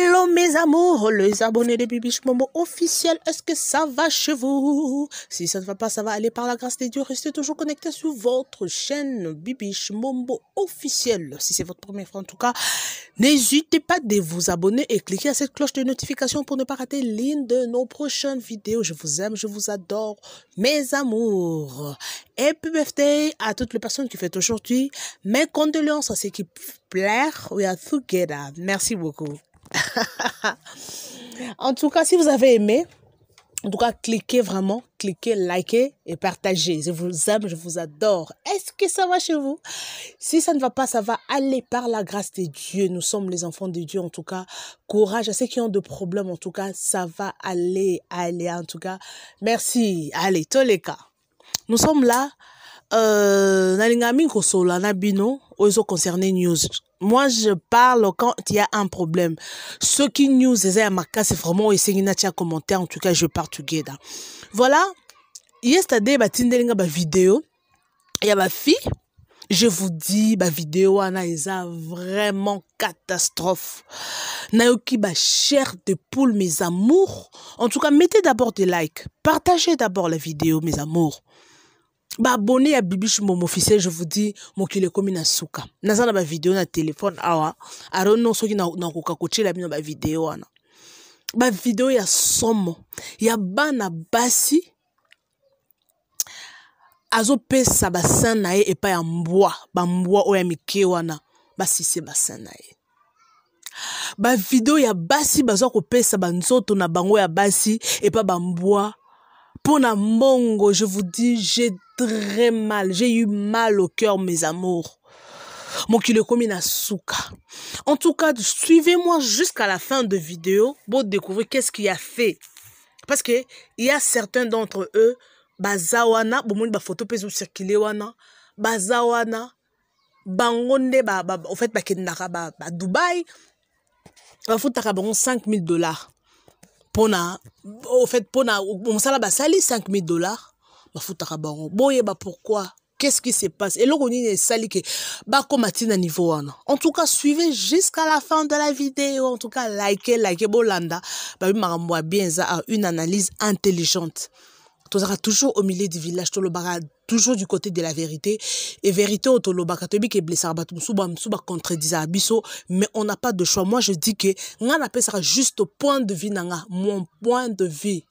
Hello mes amours, les abonnés de Bibiche Mombo officiel, est-ce que ça va chez vous Si ça ne va pas, ça va aller par la grâce des dieux. Restez toujours connectés sur votre chaîne Bibiche Mombo officiel. Si c'est votre première fois en tout cas, n'hésitez pas de vous abonner et cliquer à cette cloche de notification pour ne pas rater l'une de nos prochaines vidéos. Je vous aime, je vous adore, mes amours. Et birthday à toutes les personnes qui fêtent aujourd'hui. Mes condoléances à ceux qui plairent. We are together. Merci beaucoup. en tout cas, si vous avez aimé, en tout cas, cliquez vraiment, cliquez, likez et partagez. Je vous aime, je vous adore. Est-ce que ça va chez vous Si ça ne va pas, ça va aller par la grâce de Dieu. Nous sommes les enfants de Dieu, en tout cas. Courage à ceux qui ont de problèmes, en tout cas, ça va aller, aller, en tout cas. Merci. Allez, tous les cas. Nous sommes là. Euh, na news moi je parle quand il y a un problème. Ce qui news c'est c'est vraiment esengina un commentaire en tout cas je pars together. Voilà, yesterday batindeli à ma bah, vidéo a ma fille je vous dis ma bah, vidéo est vraiment catastrophe naoki ba chère de poule mes amours en tout cas mettez d'abord des likes partagez d'abord la vidéo mes amours baabone ya bibishi momo officiel je vous dis mokili ekómi na suka naza na bavideo na telefone awa arono soki nakoka kotyela bino bavideo wana bavideo ya somo ya bana basi azopesa basin na ye epai ya mbwa bambwa oyo ya mike wana basise basin na ye bavideo ya basi bazwa kopesa banzoto na bango ya basi epai bambwa mpo na mbongo je vous dis je très mal. J'ai eu mal au cœur, mes amours. Mon à souka. En tout cas, suivez-moi jusqu'à la fin de vidéo pour découvrir qu'est-ce qu'il a fait. Parce que il y a certains d'entre eux, bazawana, bomoni ba photo pezo circuler wana, bazawana, bangonde ba, en fait, ba kendaka ba, à Dubaï, ba futaka bangon 5000 dollars. Pona, au fait, pona, on sala ba sali 5000 dollars bafutaka bango boyeba pourquoi qu'est-ce qui se passe eloko nini esali ke matin à niveau wana en tout cas suivez jusqu'à la fin de la vidéo en tout cas likez like bolanda bayebi makambo ya bien ça a une analyse intelligente sera toujours au milieu du village tolobaka toujours du côté de la vérité et vérité oyo tolobaka toyebi ke blessaka bato mosusu mosusu bacontredisaka biso mais on n'a pas de choix moi je dis ke ngai ça juste point de vie na nga mon point de vie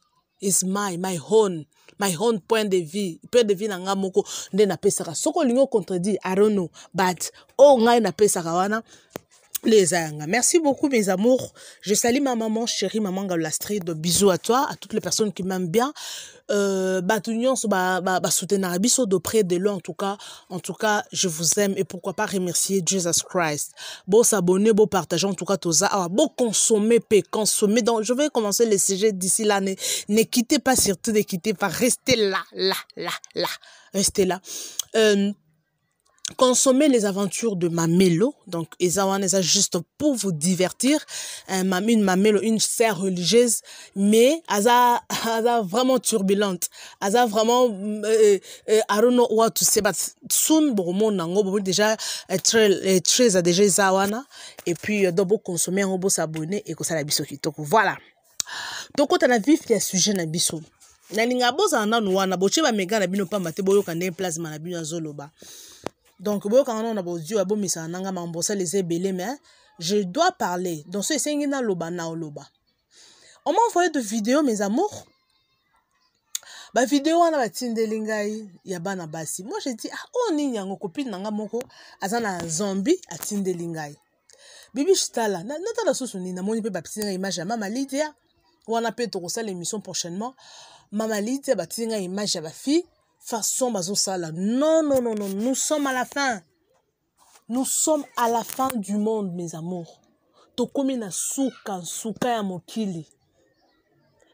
is my my own my own point de vue point de vue na ngai moko nde napesaka soki olingi ocontredire i don't know but oyo oh, ngai napesaka wana Merci beaucoup mes amours. Je salue ma maman chérie, maman Galastrid. Bisous à toi, à toutes les personnes qui m'aiment bien. euh, bah, tout bah, bah, bah, soutenir Abiso de près de loin en tout cas en tout cas je vous aime et pourquoi pas remercier Jesus Christ bon s'abonner bon partager en tout cas toza ah, bon consommer pe consommer donc je vais commencer les sujets d'ici là ne, ne quittez pas surtout ne quittez pas restez là là là là restez là euh, consommer les aventures de Mamelo, donc Ezawaneza juste pour vous divertir. Euh, une Mamelo, une sœur religieuse, mais vraiment turbulente. Aza vraiment, euh, euh, I don't know what to say, but soon, bon, déjà, très, très, déjà Ezawana. Et puis, d'abord, consommer, un robot s'abonner et que ça la Donc, voilà. Donc, quand on a vif, il y a sujet na wana, boche na bino donc boyokanga nano na baudio ya bomisaka nanga makambo osala eza ebele mais je dois parler donc so esengi naloba na oloba on m'a envoyé de vidéo mes amours bavideo wana batindeli ngai ya bana basi moi je di ah oyo oh, nini yango copine na ngai moko aza na zombi atindeli ngai bibishi tala natala susu nini namoni mpe batindi ngai image ya mama lidia wana mpe tokosala émission prochainement mama lidia batindi ngai image ya bafille façon bazosala non non non non nous sommes à la fin nous sommes à la fin du monde mes amours tokomi na suka nsuka ya mokili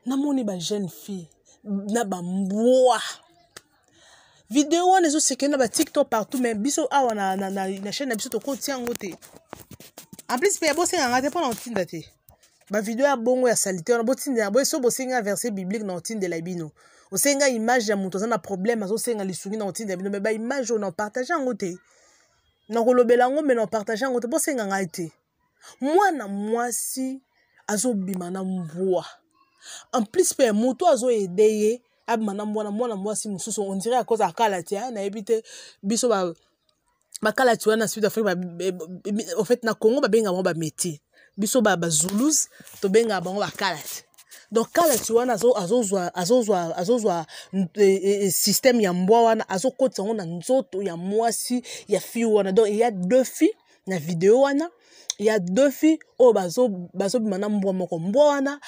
namoni bajeune fille na bambwa video wana ezosekeli na batiktok partout mais biso awa na, na, na, na chaîne na biso tokotia yango te en plus mpe yabosenganga te mpona kotinda te bavideo ya bongo ya salite wana botindela boye so bosengi ya verset biblique na otindela bino osenga image ya moto aza na problème azosenga lisungi na otindela bino me baimage oyo na opartage yango te na kolobela yango me na opartage yango te bosenga ngai te mwana mwasi azobima na mbwa en plus mpe moto azoyede ye abima na mbwa na mwana mwasi mosusu ondire akoza akala te nayebi te biso bakalati wana na sud afrique en fait na congo babenga bango bamétier biso bazuluzi tobengaka bango bakalate donc kalati wana azozwa azozwa azozwa e, e, e, systeme ya mbwa wana azokotisa yango na nzoto ya mwasi ya fille wana donc eya deux filles na video wana ya deux filles oyo bazobima na mbwa moko mbwa wana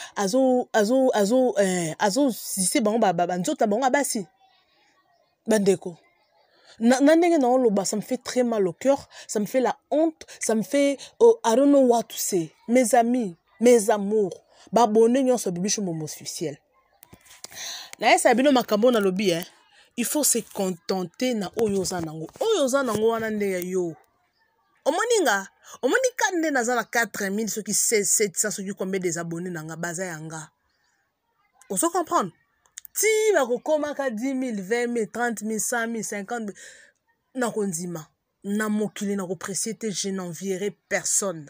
azosise eh, bango banzoto na bango ya basi bandeko ça me fait très mal au cœur, ça me fait la honte, ça me fait, oh, I don't know what to say. Mes amis, mes amours, babone nyonso bibicho momo officiel. nayesa bino makambo nalobi e il faut se contente na oyo oza nango oyo oza nango wana nde ya yo omoni nga omoni ka nde naza na 4000 soki 700 soki combien des abonné na nga baza yanga ozo comprendre ti bakokomaka 10 000 20 000 30 000 100 000 50 000 nakondima na mokili nakopresie te je n'envierai personne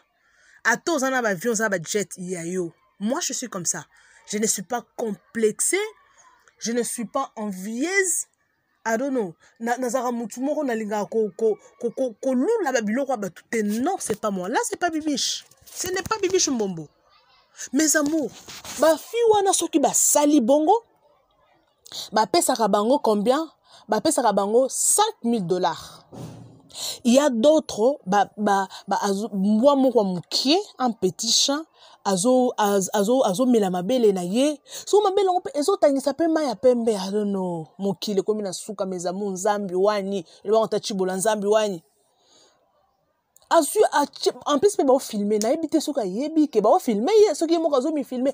ata oza na bavion oza na bajet ya yo moi je suis comme ça je ne suis pas complexée je ne suis pas envieuse adono nazalaka motu moko nalingaka kolula babiloko ya bato te non c'est pas moi là c'est pas bibiche ce n'est pas bibiche mbombo mes amour bafi wana soki basali bongo bapesaka bango combien bapesaka bango 5000 dollars ya d'autres ba, ba, ba, azo, mbwa moko ya mokie un petit champ azomela az, azo, azo mabele na ye so mabele yango mpe ezotangisa mpe mai ya pembe adono mokili ekomi na suka mezamu nzambi wani elobaka ta cibola nzambi wani azwi en plus mpe baofilme nayebi te soki ayebi ke baofilme ye soki ye moko azomifilme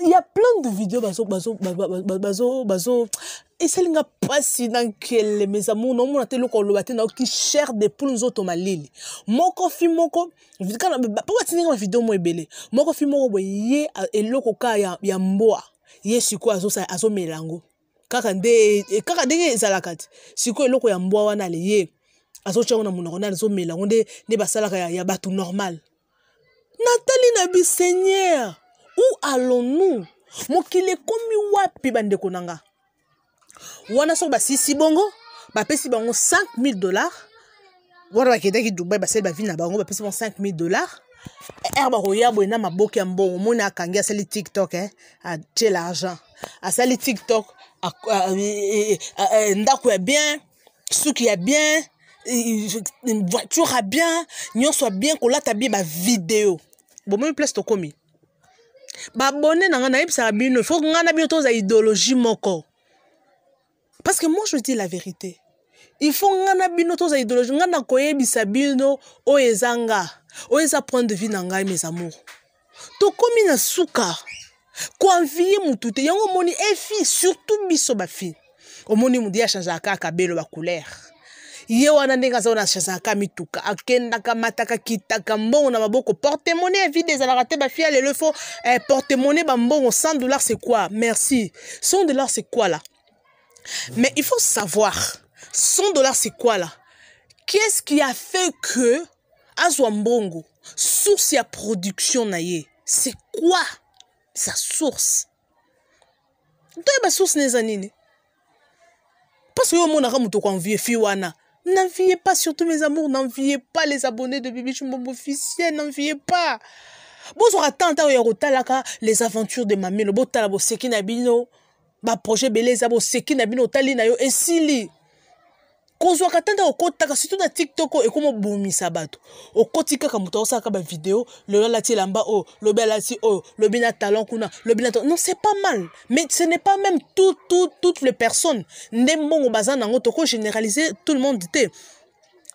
y a plein de video bazo bazo bazo bazo esalinga mpasi na nkele meza mo naomona te eloko oloba te nayoki cher de pour nzoto malili moko fi moko mpo batindinga bavideo mo ebele moko fi moko boye ye eloko ka ya, ya mbwa ye sikoyo azomela yango kaka nde kaka ndenge ezalaka ti sikoyo eloko ya mbwa wana ale ye azotia yango na monoko nde azomela yango nde basalaka ya, ya bato normal natali na biseigneur où allons-nous mokili ekomi wapi bandeko na nga wana soki basilisi bongo bapesi bango 5000 dollar wana bakendaki dubai basali bavile na bango bapesi bango 5000 dollar r bakoya boye na maboke ya mbongo moni akangi asali tiktok eh? atie l'argent asali tiktok euh, euh, euh, ndako ya bien suki ya bien voiture ya bien nyonso ya bien kolata bien bavideo bomomi place tokomi babone na ngai nayebisaka bino fok ngai na bino toza idéologie moko parce que moi je dis la vérité il faut ngai na bino toza idéologie ngai na koyebisa bino oyo eza nga oyo eza point de vue na ngai mes amour tokómi na suka koanvie motu te yango omoni efi surtout biso bafille omoni motu ye achangeaka kabelo bacouleur ye wana ndenge aza wana achasaka mituka akendaka mataka kitaka mbongo na maboko porte mone ya vide ezalaka te bafia lelo fo eh, porte mone bambongo 100 dollar c'est quoi merci 100 dollar c'est quoi là mais il faut savoir 100 dollar c'est quoi là qu'est-ce qui a fait que azwa mbongo source ya production na ye c'est quoi sa source toyeba source na eza nini mpasi oyo omonaka moto koanvie fi wana N'enviez pas, surtout mes amours, n'enviez pas les abonnés de Bibi Chumbombo officiel, n'enviez pas. Vous tanta oyo ya kotalaka les aventures de Mamie, le beau na bino ma projet eza boseki na bino otali na yo kozwaka tanta okotaka surtout na tiktok oyo ekoma obomisa bato okoti kaka moto aosalaka bavideo lelo alati elamba oyo lobi alati oyo lobi na talon kuna lobi na non c'est pas mal mais ce n'est pas même tout, tout, toutes les personnes nde mbongo baza nango tokogénéralise tout le monde te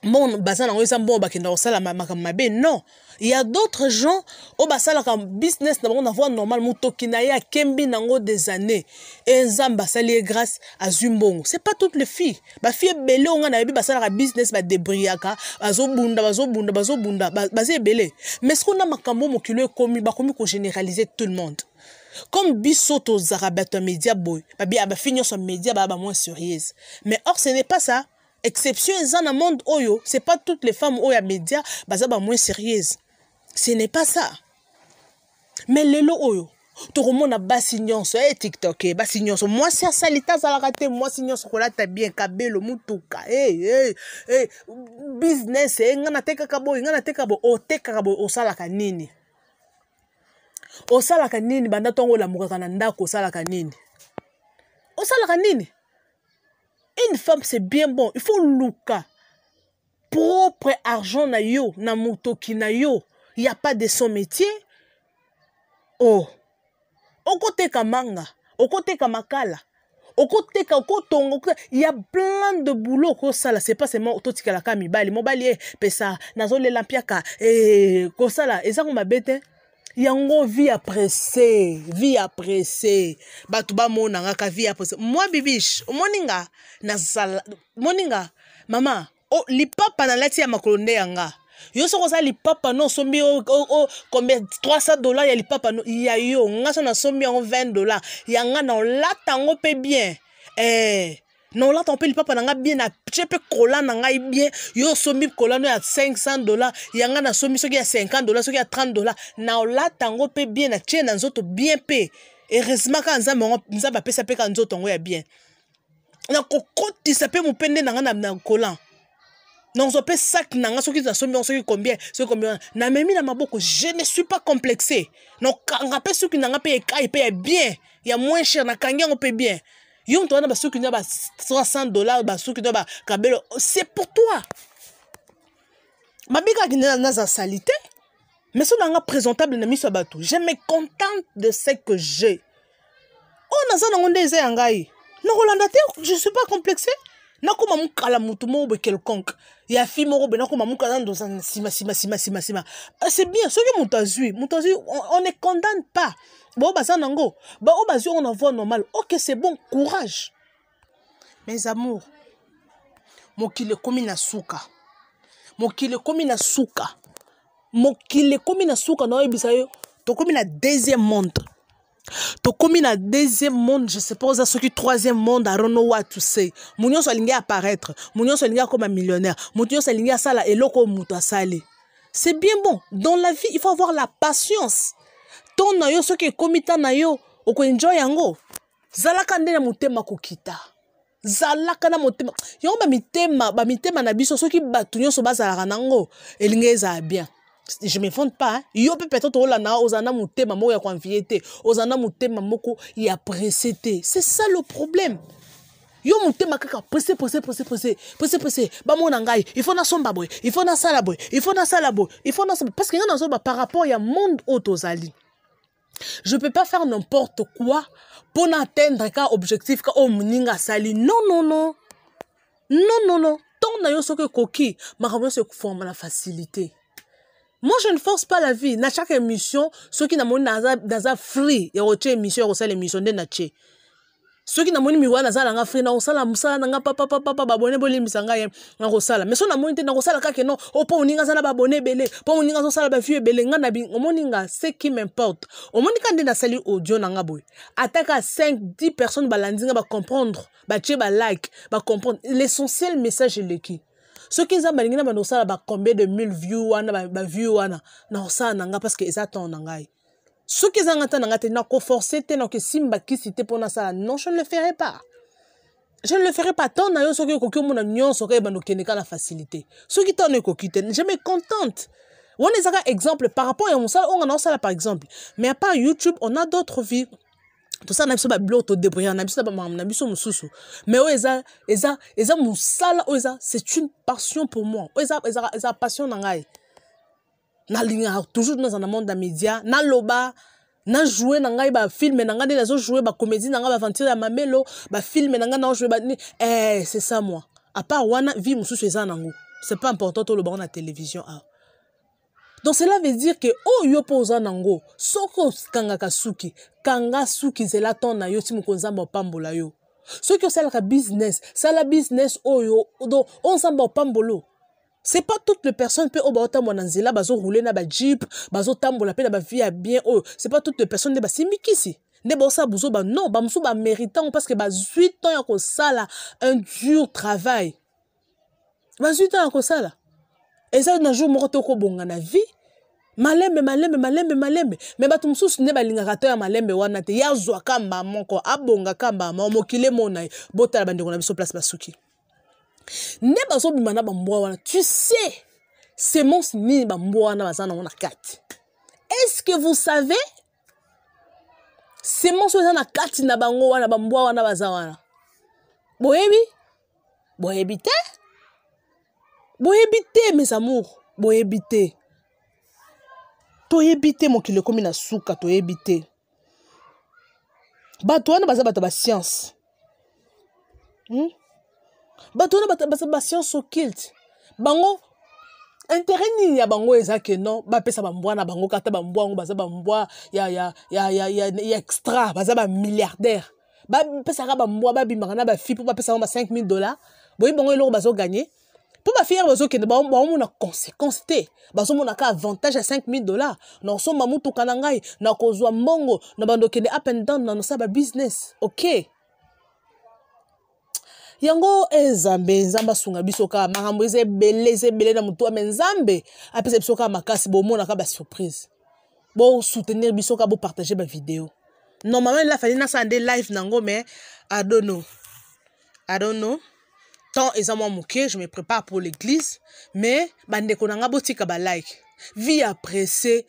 mbongo baza nango eza mbongo bakenda kosala makambo mabe non ya d'autres gens oyo basalaka business na bango na voi normal motoki na ye akembi nango des années e nzambe asali ye grâce azwi mbongo c'est pas toutes les filles bafille ebele onga nayebi basalaka business badebriaka bazobunda bazobunda bazobunda baza ebele mais soki na makambo mokilo ekomi bakomi kogénéraliser tout le monde comme biso tozaka bato ya média boye babiya bafille nyonso ya média baya bamoi sérieuse mais or ce n'est pas ça exception eza na monde oyo c'est pas toutes les femmes oyo ya média baza bamoins sérieuse ce n'est pas ça mais lelo oyo tokomona basi nyonso e tiktok e basi nyonso mwasi asali te azalaka te mwasi nyonso kolata bien kabelo motuka e eh, e e business e ngai natekaka boye ngai natekaka boye otekaka boye osalaka nini osalaka nini banda ntongo olamukaka na ndako osalaka nini osalaka nini une femme c'est bien bon il faut luka propre argent na yo na motoki na yo ya pas de son métier o oh. okoteka manga okoteka makala okoteka okotonga ya plein de boulot okosala c'est pas seulement totikala kaka mibali mobali e pesa nazolela mpiaka e, kosala ezango mabe te yango vie ya presse vie ya presse bato bamonanga ka vie ya presse mwa bibiche omoni nga nazala omoni nga mama o, lipapa nalati ya makolo nde yanga yo soko oza lipapa no osombi combien 300 dollars ya lipapa no ya yo nga so nasombi yango 20 dollars yanga na olata yango mpe bien eh, na olata mpe lipapa na ngai bien atie mpe kola na ngai bien yo osombi kolano ya 500 dola yanga nasombi soki ya 50 dola soki ya 30 dola na olata yango mpe bien atie na nzoto bien mpe heureusement kaka nzambe yango nzambe apesa mpe kaka nzoto yango ya bien na kokotisa mpe mopende na ngai na kolan nazwa mpe sak na nga soki nasombi yango soki combien soki combien wana namemi na maboko je ne suis pas complexé nakanga mpe suki na nga mpe ekai mpe ya bien ya moins cher nakangi yango mpe bien yo moto wana basuki na ba 300 dollar basuki na bakabelo c'est pour toi mabikaki nde naza sali te mais so nanga présentable na miso ya bato je me contente de ce que j'ai oyo oh, naza nango nde eza ya ngai nakolanda te je suis pas complexé nakóma mokala motu moko boye quelconque ya fi moko bena okoma moka na ndoza na nsima nsima nsima nsima nsima ah, c'est bien soki moto azwi moto azwi on ne condamne pas bao baza nango bao oh, bazwi yango na voie normale ok c'est bon courage mes amour mokili ekomi na suka mokili ekomi na suka mokili ekomi na suka na oyebisa yo tokomi na deuxième monde tokómi na deuxième monde je sais pas oza soki troisième monde arono wa to se moto nyonso alingi apparaître moto nyonso alingi akóma millionnaire moto nyonso alingi asala eloko oyo moto asali c'est bien bon dans la vie il faut avoir la patience ntongo na yo soki ekómi ntan na yo okoenjoy yango zalaka nde na motema kokita zalaka na motema yango bamitema bamitema na biso soki bato nyonso bazalaka nango elingi ezala bien je me fonde pas hein. yo peut peut-être olanda oza na motema moko ya koanvie te oza na mamoko moko ya pressé te c'est ça le problème yo motema kaka pressé pressé pressé pressé pressé presse bamona ngai il faut somba boy il faut nasala boye il faut nasala boye il faut nasomba parce que nga nazoba par rapport ya monde oyo je peux pas faire n'importe quoi pour atteindre ka objectif ka oyo sali non non non non non non tant na yo soki ma makambo nyonso ekofongama la facilité moi je ne force pas la vie na chaque émission soki namoni naza free ya kotie émission ya kosala émission nde na tie soki namoni miwa nazala nanga free nakosala mosala nanga papapapapa babone bolimbisa ngai ye nakosala mais so namoni te nakosala kaka non o mpo moninga aza na babone ebele mpo moninga azosala bavie ebele nga na omoni nga ce qui m'importe omoni ka nde nasali audio nanga boye ataka 5 10 personnes balandi nga bacomprendre batie balike bacomprendre l'essentiel message eleki soki nzambe alingi na bando kosala bacombien de mille view wana baview ba wana nakosala na ngai parceke eza ntango na ngai soki ezanga ntango na ngai te nakoforce te nakosimba kisi te mpo nasala non je ne le ferai pas je ne le ferai pas ntango na yo soki ekoki omona nyonso kayeba na okende kaka na facilité soki ntango na ekoki te jamais contente wana ezaka exemple par rapport ya mosala oyo nga naosala par exemple mais apart youtube on a d'autres vies tosala na biso babiloko todébrouillard na biso na bamakambo na biso mosusu mais oyo eza eza eza mosala oyo oh, eza c'est une passion pour moi oyo oh, eza passion na ngai nalingaka toujours naza na monde ya média naloba najoue na ngai bafilme na ngai nde nazojoue bacomédie na ngai baaventure ya mamelo bafilme na ngai naojoue bani eh, c'est ça moi à part wana vie mosusu eza nango c'est pas important tolobaka na télévision awa ah. donc cela veut dire ke oyo oh, mpo oza nango soki okangaka suki kanga suki nzela ntongo na yo ti moko nzambe opambola yo soki osalaka business sala business oyo donc o nzambe opambolo c'est pas toutes les personnes mpe oyo baotambola na nzela bazorouler na bajeep bazotambola mpe na bavie ya bien oyo c'est pas toutes les personnes nde basimbi kisi nde baosala buzo ba non bamosusu baméritango parce que bazwi temps ya kosala un dur travail bazwi temps ya kosala eza na jour moko te okobonga na vie malembe malembe malembe malembe me bato mosusu nde balingaka to ya malembe wana te ye azwaka mbaa moko abongaka mbaa moko mokili emona ye botala bandeko na biso place basuki nde bazobima na bambwa wana tu sais semence nini bambwa wana baza nango na kati est-ce que vous savez semence oyo eza na kati na bango wana bambwa wana baza wana boyebi boyebi te boyebi te mes amour boyebi te toyebi te mokili ekomi na suka toyebi te bato wana baza bato ya basiance hmm? bato wana baza basiance occulte bango intere nini ya bango eza ke non bapesa bambwa na bango kata bambwa yango baza bambwa ya, ya, ya, ya, ya, ya extra baza bamilliardaire bapesaka bambwa babimaka na bafi mpo bapesa bango ba 5 000 dollar boyebi bango eloko bazoganye mpo bafiere bazokende baomona conséquence te bazomona ka avantage ya 5000 dollar naosomba motuka na ngai na kozwa mbongo na bandokende up and down na nosala babusiness ok yango nzambe eh, nzambe asunga biso kaka makambo eza ebele eza ebele na motu ame nzambe apesa biso kaka makasi bomonaka basurprise bosoutenir biso kaka bopartage bavideo normalement elafali nasala nde live nango mais adono adono temps eza mwa moke je me prépare pour l'église mais bandeko na nga botika balike vie ya pressé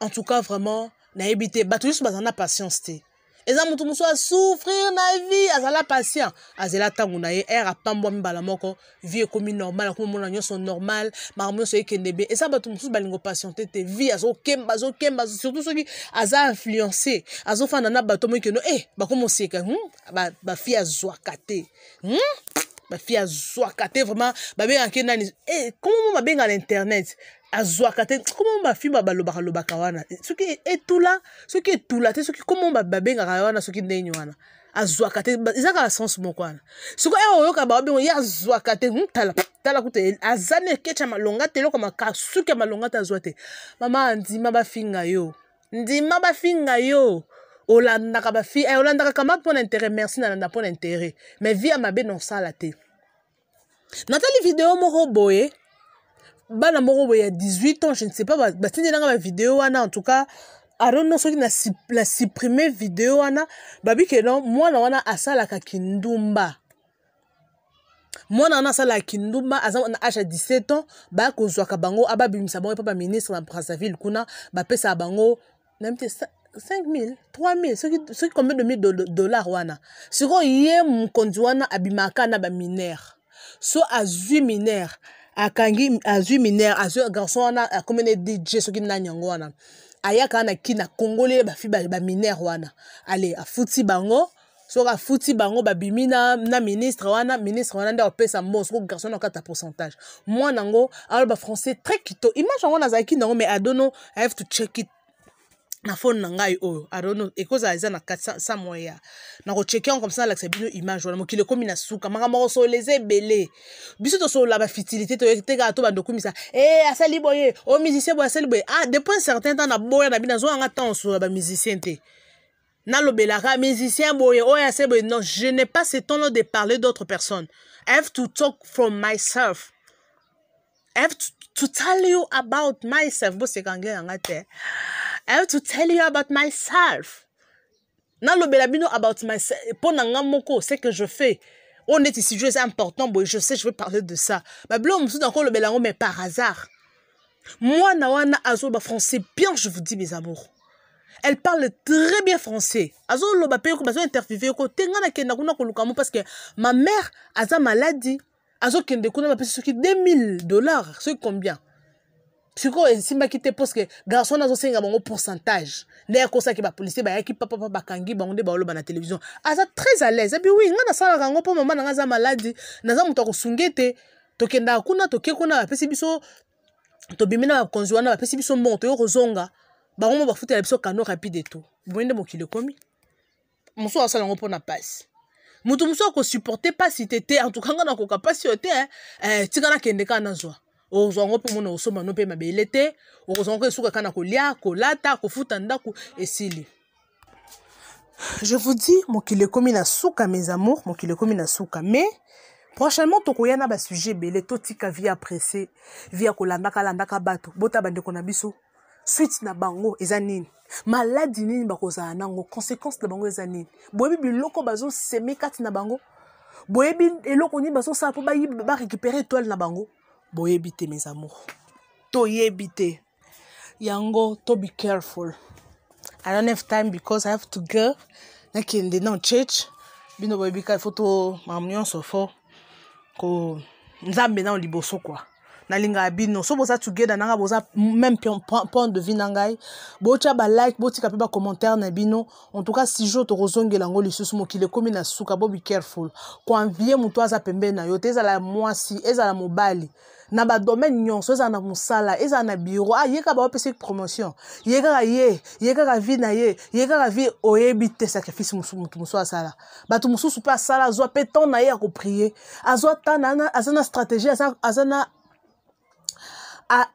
en tout cas vraiment nayebi te bato nyonso baza na patience te eza motu mosusu asouffrir na vie azala patient azela ntango na ye aire apambwa mibala moko vie ekómi normal akomomona nyonso normal makambo nyonso ekende bien eza bato mosusu balingo patiente te vie azokemba azokemba surtout soki aza influence azofanda na bato mokendo e eh, bakomoseka hmm? bafie ba azwaka te hmm? bafi azwaka te vraiment babengaki nani e, eh, komo mo babenga na internet azwaka te komo bafilme balobaka lobaka wana soki etula soki etula te soki komo babengaka wana soki ndeni wana azwaka te eza kaka sens moko wana sikoyo awa oyoka baobengo ye azwaka te hmm, tala tala kuta aza na eketya malonga te eloko maka suki ya malonga te azwa te mama andima bafinga yo ndima bafinga yo olandaka bafi eh, olandaka ma mpona intere merci nalanda mpona intere mais vi ya mabe na osala te natali video moko boye bana moko boye ya 18 ans je ne sais pas batindelanga bavideo wana en tout cas arono soki na supprime video wana babike no mwana wana asalaka kindumba mwana wana asalaka kindumba aza na age ya 17 ans bakozwaka bango ababimisa bango epa baministre na brazzaville kuna bapesaka bango nayebi te 5000 3000 soki soki combien de mille dollar wana sikoyo ye mokonzi wana abimaka na baminere so azwi minere akangi azwi minere azwi garçon wana akomi ne dj soki nani yango wana ayaka na kini akongoli ye bafi baminere wana ale afuti bango soki afuti bango babimi na, na ministre wana ministre wana nde apesa mbongo soki garçon na okata pourcentage mwana yango aloba français très kito image yango nazalaki nango mais adono i have to check it na fone na ngai oyo adono ekozala eza na sa moya ya na kocheke yango komsa nalakisa bino image wana mokili ekómi na suka makambo kosolola eza ebele biso tosolola bafitilité toyetekaka to bandokumisa e eh, asali boye o oh, musicien boye asali boye ah depuis un certain temps na boya na bino azwanga ntan osolola bamusicien te nalobelaka musicien boye oyo oh, asali boye non je n'ai pas ce temps-là de parler d'autres personnes i have to talk from myself i have to, to tell you about myself boseka anglais yanga te I have to tell you about myself. nalobela bino about myself mpo na nga moko ce que je fais oyo neti sujet eza important boye je sais je vais parler de ça babilo mosusu nakolobela yango mais par hasard mwana wana azoloba français bien je vous dis mes amours elle parle très bien français azoloba mpe yoko bazointerviewe yoko te ngai nakenda kuna koluka mo parce que ma mère aza maladi azokende kuna bapesi soki 2000 dollars soki combien sikoyo esimbaki te parceke garso wana azosenga bango pourcentage nde akosaki bapolisier bayaki papapa bakangi bango nde baoloba na télévision aza très à l'aise abi eh wi ngai nasalaka yango mpo mama nanga aza maladi naza moto akosunge te tokendaka kuna toke kuna bapesi biso tobimi na bakonzi wana bapesi biso mbongo toyo kozonga bango mo bafutela biso kano rapide eto boye nde mokili ekomi mosusu akosala yango mpona mpasi moto mosusu akosupporte mpasi te te en tout cas ngai nakoka mpasi yo te eh, tika nakende kaka nazwa okozwa yango mpo mona osomba no mpe mabele te okozwa yango esuka kaka na kolia kolata kofuta ndako esili je vous dis mokili ekomi na suka mes amours mokili ekomi na suka mais prochainement tokoya na basujet ebele totika vie ya presse vie ya kolandakalandaka bato bota bandeko na biso suite na bango eza nini maladi nini bakozala nango conséquence na bango eza nini boyebi biloko bazoseme kati na bango boyebi eloko nini bazosala mpo barécupere étoile na bango boyebi te mes amour toyebi te yango to be careful i don't have time because i have to go nakende na church bino boyebi ka ifo to makambo nyonso fo ko nzambe nao liboso kua nalingaka bino so boza together nanga boza même point de vue na ngai botya balike botika mpe bacommentaire na bino en tout cas si jour tokozongela yango lisusu mokili ekómi na suka bobe careful koanvie motu aza pembeni na yo te ezala mwasi ezala mobali na badomaine nyonso ezala na mosala ezala na biro ah ye kaka baopesaki promotion ye kaka ye ye kaka vie na ye ye kaka vie oyebi te sacrifice motu mosusu asala bato mosusu mpe asala azwa mpe temps na ye ya koprie azwa temps aza na stratégie aza na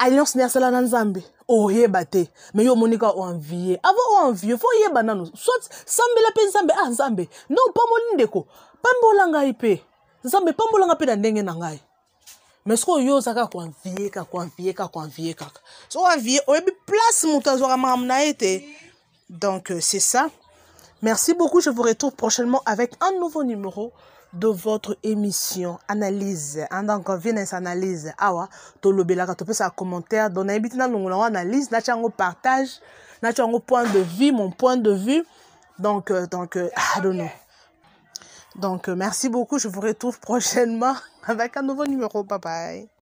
alliance ne asala na nzambe oyeba te me yo omoni kaka oenvie avant oenvie fo oyeba nano soit sambela mpe nzambe ah nzambe no pamoli ndeko pambola ngai mpe nzambe pambolanga mpe na ndenge na ngai meskoo yoza ka qu'on ka qu'on vit qu'on vit so oanvie oyebi place moto azwaka makambo na ye donc euh, c'est ça merci beaucoup je vous retrouve prochainement avec un nouveau numéro de votre émission analyse donc vienes analyse awa tolobelaka topesaka commentaire donc nayebi te nalongola ngo analyse natia yango partage natia yango point de vue mon point de vue donc euh, donc euh, i don't know donc, euh, merci beaucoup. Je vous retrouve prochainement avec un nouveau numéro. Bye bye.